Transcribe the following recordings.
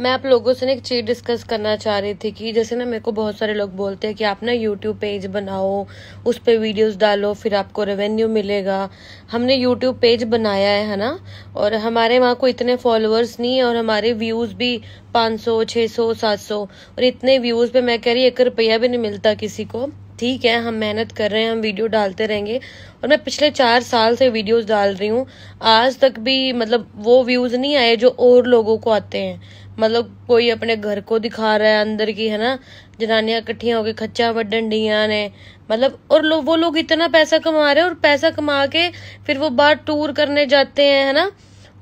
मैं आप लोगों से ना एक चीज़ डिस्कस करना चाह रही थी कि जैसे ना मेरे को बहुत सारे लोग बोलते हैं कि आप ना यूट्यूब पेज बनाओ उस पर वीडियोस डालो फिर आपको रेवेन्यू मिलेगा हमने यूट्यूब पेज बनाया है ना और हमारे वहाँ को इतने फॉलोअर्स नहीं है और हमारे व्यूज़ भी 500 600 700 और इतने व्यूज़ पे मैं कह रही एक रुपया भी नहीं मिलता किसी को ठीक है हम मेहनत कर रहे हैं हम वीडियो डालते रहेंगे और मैं पिछले चार साल से वीडियोज डाल रही हूँ आज तक भी मतलब वो व्यूज़ नहीं आए जो और लोगों को आते हैं मतलब कोई अपने घर को दिखा रहा है अंदर की है ना जनानियां इकट्ठिया होके खच्चा वड्डन डिया ने मतलब और लो, वो लोग इतना पैसा कमा रहे हैं और पैसा कमा के फिर वो बाहर टूर करने जाते हैं है ना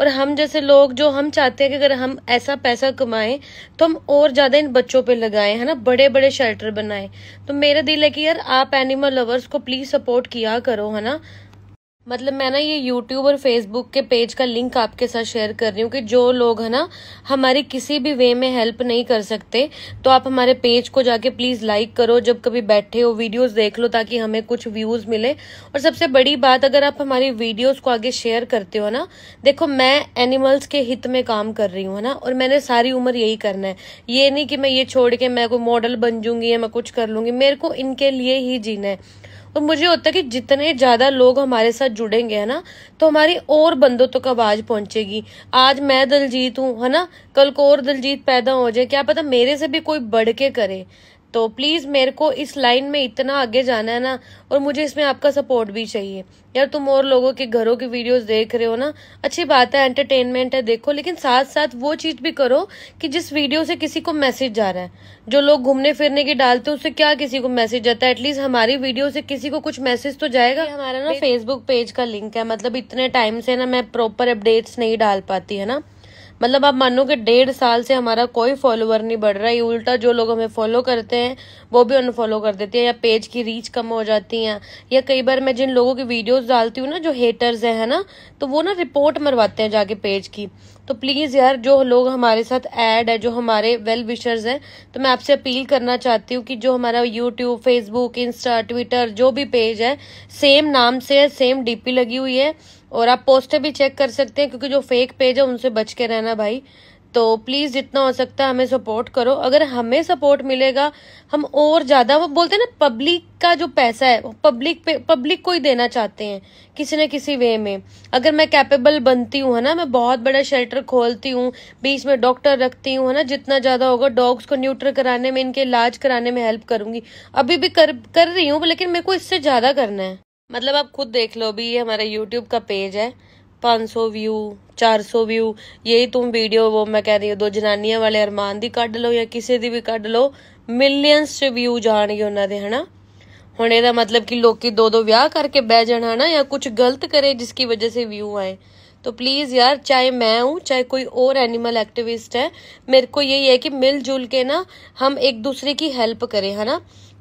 और हम जैसे लोग जो हम चाहते हैं कि अगर हम ऐसा पैसा कमाएं तो हम और ज़्यादा इन बच्चों पे लगाएं है ना बड़े बड़े शेल्टर बनाएं तो मेरा दिल है कि यार आप एनिमल लवर्स को प्लीज़ सपोर्ट किया करो है ना मतलब मैं ना ये यूट्यूब और फेसबुक के पेज का लिंक आपके साथ शेयर कर रही हूँ कि जो लोग है ना हमारी किसी भी वे में हेल्प नहीं कर सकते तो आप हमारे पेज को जाके प्लीज़ लाइक करो जब कभी बैठे हो वीडियोस देख लो ताकि हमें कुछ व्यूज़ मिले और सबसे बड़ी बात अगर आप हमारी वीडियोज़ को आगे शेयर करते हो ना देखो मैं एनिमल्स के हित में काम कर रही हूँ है ना और मैंने सारी उम्र यही करना है ये नहीं कि मैं ये छोड़ के मैं कोई मॉडल बन जूंगी या मैं कुछ कर लूंगी मेरे को इनके लिए ही जीना है तो मुझे होता है कि जितने ज़्यादा लोग हमारे साथ जुड़ेंगे है ना तो हमारी और बंदों तक आवाज़ पहुंचेगी आज मैं दलजीत हूँ है ना कल को और दलजीत पैदा हो जाए क्या पता मेरे से भी कोई बढ़ के करे तो प्लीज़ मेरे को इस लाइन में इतना आगे जाना है ना और मुझे इसमें आपका सपोर्ट भी चाहिए यार तुम और लोगों के घरों की वीडियोस देख रहे हो ना अच्छी बात है एंटरटेनमेंट है देखो लेकिन साथ साथ वो चीज़ भी करो कि जिस वीडियो से किसी को मैसेज जा रहा है जो लोग घूमने फिरने की डालते हैं उससे क्या किसी को मैसेज जाता है एटलीस्ट हमारी वीडियो से किसी को कुछ मैसेज तो जाएगा हमारा ना फेसबुक पेज का लिंक है मतलब इतने टाइम से ना मैं प्रॉपर अपडेट्स नहीं डाल पाती है ना मतलब आप मानोगे डेढ़ साल से हमारा कोई फॉलोअर नहीं बढ़ रहा है उल्टा जो लोग हमें फॉलो करते हैं वो भी अनफॉलो कर देते हैं या पेज की रीच कम हो जाती है या कई बार मैं जिन लोगों की वीडियोज डालती हूँ ना जो हेटर्स हैं है ना तो वो ना रिपोर्ट मरवाते हैं जाके पेज की तो प्लीज़ यार जो लोग हमारे साथ ऐड है जो हमारे वेल विशर्स हैं तो मैं आपसे अपील करना चाहती हूँ कि जो हमारा यूट्यूब फेसबुक इंस्टा ट्विटर जो भी पेज है सेम नाम से है सेम डीपी लगी हुई है और आप पोस्टर भी चेक कर सकते हैं क्योंकि जो फेक पेज है उनसे बच के रहना भाई तो प्लीज़ जितना हो सकता है हमें सपोर्ट करो अगर हमें सपोर्ट मिलेगा हम और ज़्यादा वो बोलते हैं ना पब्लिक का जो पैसा है पब्लिक पे पब्लिक को ही देना चाहते हैं किसी न किसी वे में अगर मैं कैपेबल बनती हूँ है ना मैं बहुत बड़ा शेल्टर खोलती हूँ बीच में डॉक्टर रखती हूँ है ना जितना ज़्यादा होगा डॉग्स को न्यूट्र कराने में इनके इलाज कराने में हेल्प करूंगी अभी भी कर कर रही हूँ लेकिन मेरे को इससे ज़्यादा करना है मतलब आप खुद देख लो अभी ये हमारा यूट्यूब का पेज है 500 ਵਿਊ 400 ਵਿਊ ਯੇ ਤੁਮ ਵੀਡੀਓ ਉਹ ਮੈਂ ਕਹਿ ਰਹੀ ਹਾਂ ਦੋ ਜਨਾਨੀਆਂ ਵਾਲੇ ਅਰਮਾਨ ਦੀ ਕੱਢ ਲਓ ਜਾਂ ਕਿਸੇ ਦੀ ਵੀ ਕੱਢ ਲਓ ਮਿਲੀਅਨਸ ਚ ਵਿਊ ਜਾਣਗੇ ਉਹਨਾਂ ਦੇ ਹਨਾ ਹੁਣ ਇਹਦਾ ਮਤਲਬ ਕਿ ਲੋਕੀ ਦੋ ਦੋ ਵਿਆਹ ਕਰਕੇ ਬਹਿ ਜਾਣ ਹਨਾ ਜਾਂ ਕੁਝ ਗਲਤ ਕਰੇ ਜਿਸ ਕੀ ਵਜ੍ਹਾ ਸੇ ਵਿਊ ਆਏ तो प्लीज़ यार चाहे मैं हूँ चाहे कोई और एनिमल एक्टिविस्ट है मेरे को यही है कि मिलजुल के ना हम एक दूसरे की हेल्प करें है ना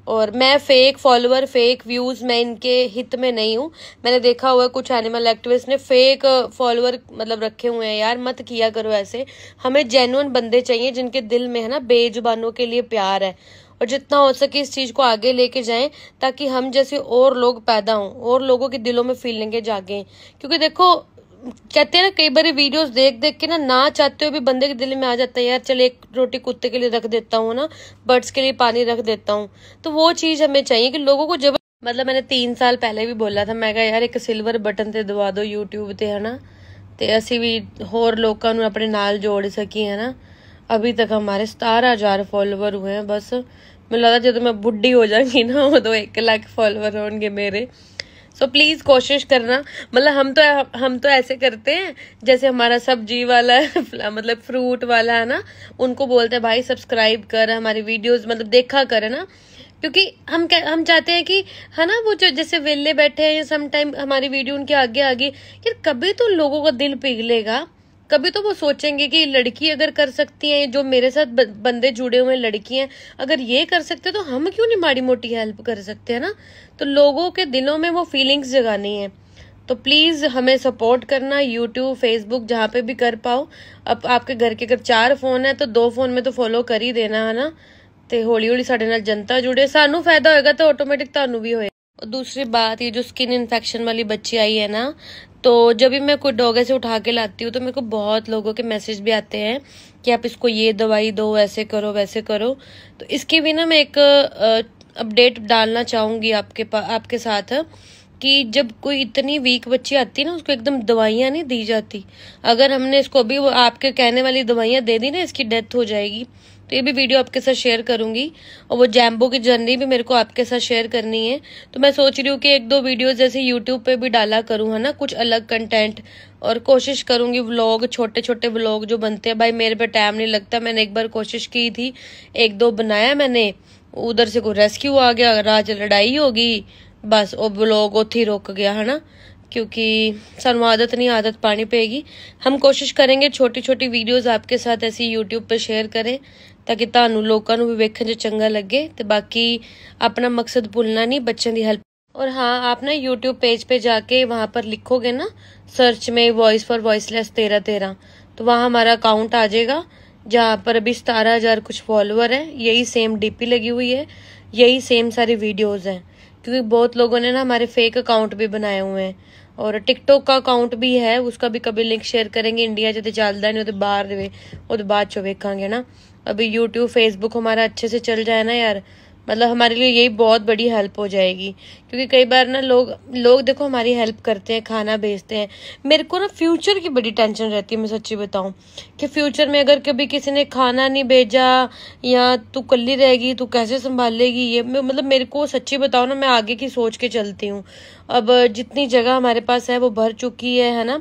और मैं फेक फॉलोअर फेक व्यूज़ मैं इनके हित में नहीं हूँ मैंने देखा हुआ है कुछ एनिमल एक्टिविस्ट ने फेक फॉलोअर uh, मतलब रखे हुए हैं यार मत किया करो ऐसे हमें जेनुअन बंदे चाहिए जिनके दिल में है ना बेजुबानों के लिए प्यार है और जितना हो सके इस चीज़ को आगे लेके जाएं ताकि हम जैसे और लोग पैदा हों और लोगों के दिलों में फीलिंगे जागे क्योंकि देखो कहते हैं ना कई बार वीडियोस देख देख के ना ना चाहते हो भी बंदे के दिल में आ जाता है यार चल एक रोटी कुत्ते के लिए रख देता हूँ ना बर्ड्स के लिए पानी रख देता हूँ तो वो चीज़ हमें चाहिए कि लोगों को जब मतलब मैंने तीन साल पहले भी बोला था मैं यार एक कहा यार ਇੱਕ ਸਿਲਵਰ ਬਟਨ ਤੇ ਦਵਾ ਦਿਓ YouTube ਤੇ ਹਨਾ ਤੇ ਅਸੀਂ ਵੀ अपने नाल जोड़ सकी है ना अभी तक हमारे सतारह हजार फॉलोवर हुए हैं बस मैं लगता जो मैं बुढ़ी हो जाऊंगी ना वो तो एक लाख फॉलोवर होंगे मेरे सो so, प्लीज़ कोशिश करना मतलब हम तो हम तो ऐसे करते हैं जैसे हमारा सब्जी वाला है मतलब फ्रूट वाला है ना उनको बोलते हैं भाई सब्सक्राइब कर हमारी वीडियोस मतलब देखा कर ना क्योंकि हम हम चाहते हैं कि है ना वो जो जैसे वेले बैठे हैं या समाइम हमारी वीडियो उनके आगे आगे यार कभी तो लोगों का दिल पिघलेगा कभी तो वो सोचेंगे कि लड़की अगर कर सकती है जो मेरे साथ बंदे जुड़े हुए लड़की हैं अगर ये कर सकते तो हम क्यों नहीं माड़ी मोटी हेल्प कर सकते है ना तो लोगों के दिलों में वो फीलिंग्स जगानी है तो प्लीज़ हमें सपोर्ट करना यूट्यूब फेसबुक जहां पे भी कर पाओ अब आपके घर के अगर चार फोन है तो दो फोन में तो फॉलो कर ही देना है ना तो हौली हौली साढ़े ਨਾਲ जनता जुड़े सानू फायदा ਹੋਏਗਾ तो ऑटोमेटिक तो भी ਵੀ दूसरी बात ਬਾਤ ਇਹ ਜੋ ਸਕਿਨ ਇਨਫੈਕਸ਼ਨ ਵਾਲੀ ਬੱਚੀ ਆਈ ਹੈ तो जब भी मैं कोई डॉग से उठा के लाती हूँ तो मेरे को बहुत लोगों के मैसेज भी आते हैं कि आप इसको ये दवाई दो ऐसे करो वैसे करो तो इसके भी ना मैं एक अपडेट डालना चाहूंगी आपके आपके साथ कि जब कोई इतनी वीक बच्ची आती है ना उसको एकदम दवाइयाँ नहीं दी जाती अगर हमने इसको अभी आपके कहने वाली दवाइयाँ दे दी ना इसकी डेथ हो जाएगी तो ये भी वीडियो आपके साथ शेयर करूंगी और वो जैम्बो की जर्नी भी मेरे को आपके साथ शेयर करनी है तो मैं सोच रही हूँ कि एक दो वीडियो जैसे यूट्यूब पे भी डाला करूँ है ना कुछ अलग कंटेंट और कोशिश करूंगी व्लॉग छोटे छोटे व्लॉग जो बनते हैं भाई मेरे पे टाइम नहीं लगता मैंने एक बार कोशिश की थी एक दो बनाया मैंने उधर से कोई रेस्क्यू आ गया राज लड़ाई होगी बस वो ब्लॉग उथे रुक गया है ना क्योंकि सानू आदत नहीं आदत पानी पेगी हम कोशिश करेंगे छोटी छोटी वीडियोस आपके साथ ऐसी यूट्यूब पर शेयर करें ताकि ਕਿ ਤੁਹਾਨੂੰ भी वेखन ਵੀ चंगा लगे तो बाकी अपना मकसद भूलना नहीं बच्चों की ਬੱਚਿਆਂ और हाँ आप ना यूट्यूब पेज पे जाके वहाँ पर लिखोगे ना सर्च में वॉइस फॉर वॉइसलेस तेरह तेरह तो वहाँ हमारा अकाउंट आ जाएगा जहाँ पर अभी सतारह हजार कुछ फॉलोअर हैं यही सेम डीपी लगी हुई है यही सेम सारी वीडियोस हैं क्योंकि बहुत लोगों ने ना हमारे फेक अकाउंट भी बनाए हुए हैं और टिकटॉक का अकाउंट भी है उसका भी कभी लिंक शेयर करेंगे इंडिया जो चलता नहीं ਉਹਦੇ दे तो तो बाद चो वेखा ਚੋ अभी यूट्यूब फेसबुक हमारा अच्छे से चल जाए ना यार मतलब हमारे लिए यही बहुत बड़ी हेल्प हो जाएगी क्योंकि कई बार ना लोग लोग देखो हमारी हेल्प करते हैं खाना भेजते हैं मेरे को ना फ्यूचर की बड़ी टेंशन रहती है मैं सच्ची बताऊं कि फ्यूचर में अगर कभी किसी ने खाना नहीं भेजा या तू कल्ली रहेगी तू कैसे संभालेगी ये मतलब मेरे को सच्ची बताओ ना मैं आगे की सोच के चलती हूँ अब जितनी जगह हमारे पास है वो भर चुकी है है ना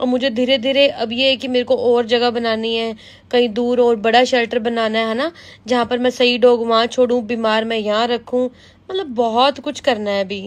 और मुझे धीरे धीरे अब ये है कि मेरे को और जगह बनानी है कहीं दूर और बड़ा शेल्टर बनाना है ना जहाँ पर मैं सही डॉग वहाँ छोड़ूँ बीमार मैं यहाँ रखूँ मतलब बहुत कुछ करना है अभी